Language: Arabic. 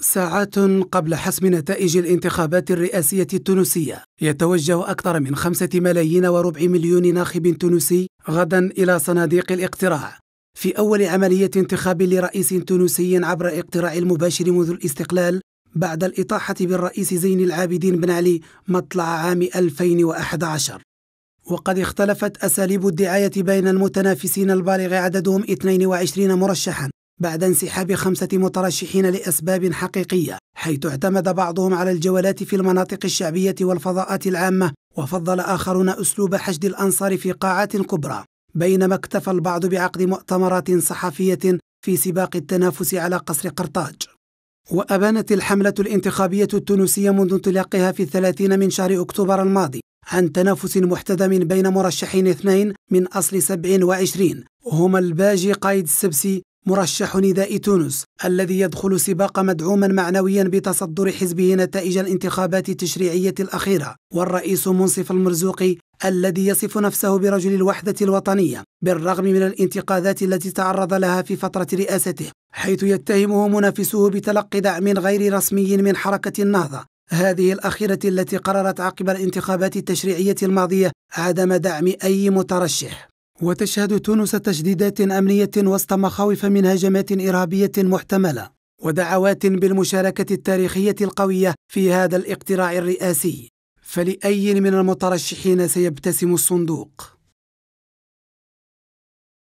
ساعات قبل حسم نتائج الانتخابات الرئاسية التونسية يتوجه أكثر من خمسة ملايين وربع مليون ناخب تونسي غدا إلى صناديق الاقتراع في أول عملية انتخاب لرئيس تونسي عبر اقتراع المباشر منذ الاستقلال بعد الإطاحة بالرئيس زين العابدين بن علي مطلع عام 2011 وقد اختلفت أساليب الدعاية بين المتنافسين البالغ عددهم 22 مرشحاً بعد انسحاب خمسة مترشحين لأسباب حقيقية حيث اعتمد بعضهم على الجولات في المناطق الشعبية والفضاءات العامة وفضل آخرون أسلوب حشد الأنصار في قاعات كبرى بينما اكتفى البعض بعقد مؤتمرات صحفية في سباق التنافس على قصر قرطاج وأبانت الحملة الانتخابية التونسية منذ انطلاقها في الثلاثين من شهر أكتوبر الماضي عن تنافس محتدم بين مرشحين اثنين من أصل وعشرين هما الباجي قايد السبسي مرشح نداء تونس الذي يدخل سباق مدعوما معنويا بتصدر حزبه نتائج الانتخابات التشريعية الأخيرة والرئيس منصف المرزوقي الذي يصف نفسه برجل الوحدة الوطنية بالرغم من الانتقادات التي تعرض لها في فترة رئاسته حيث يتهمه منافسه بتلقي دعم غير رسمي من حركة النهضة هذه الأخيرة التي قررت عقب الانتخابات التشريعية الماضية عدم دعم أي مترشح وتشهد تونس تشديدات أمنية وسط مخاوف من هجمات إرهابية محتملة ودعوات بالمشاركة التاريخية القوية في هذا الاقتراع الرئاسي فلأي من المترشحين سيبتسم الصندوق؟